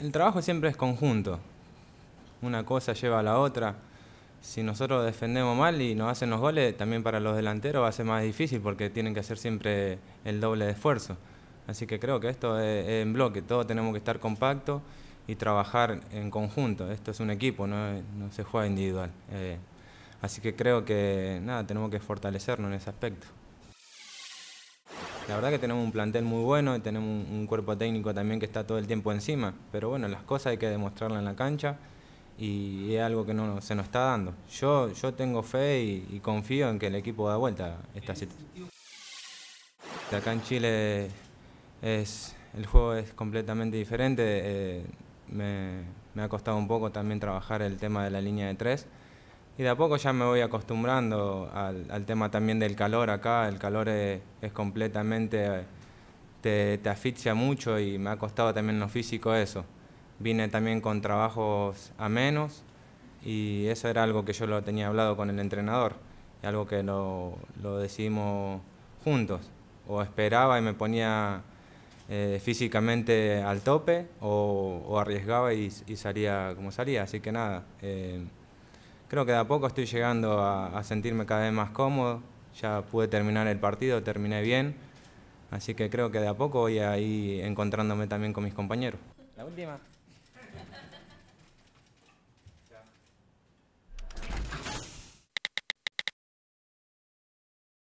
el trabajo siempre es conjunto. Una cosa lleva a la otra. Si nosotros defendemos mal y nos hacen los goles, también para los delanteros va a ser más difícil porque tienen que hacer siempre el doble de esfuerzo. Así que creo que esto es, en bloque, todos tenemos que estar compactos y trabajar en conjunto. Esto es un equipo, no, se juega individual. Eh, así que creo que nada, tenemos que fortalecernos en ese aspecto. La verdad que tenemos un plantel muy bueno y tenemos un, cuerpo técnico también que está todo el tiempo encima. Pero bueno, las cosas hay que demostrarlas en la cancha y es algo que no se nos está dando. Yo, tengo fe y, confío en que el equipo da vuelta esta situación. Acá en Chile el juego es completamente diferente. Eh, me, ha costado un poco también trabajar el tema de la línea de tres. Y de a poco ya me voy acostumbrando al, al tema también del calor acá. El calor es, completamente, te, te, asfixia mucho y me ha costado también lo físico eso. Vine también con trabajos a menos y eso era algo que yo lo tenía hablado con el entrenador, y algo que lo, lo decidimos juntos. O esperaba y me ponía eh, físicamente al tope o, arriesgaba y, salía como salía. Así que nada. Eh, Creo que de a poco estoy llegando a, sentirme cada vez más cómodo. Ya pude terminar el partido, terminé bien. Así que creo que de a poco voy a ir encontrándome también con mis compañeros. La última.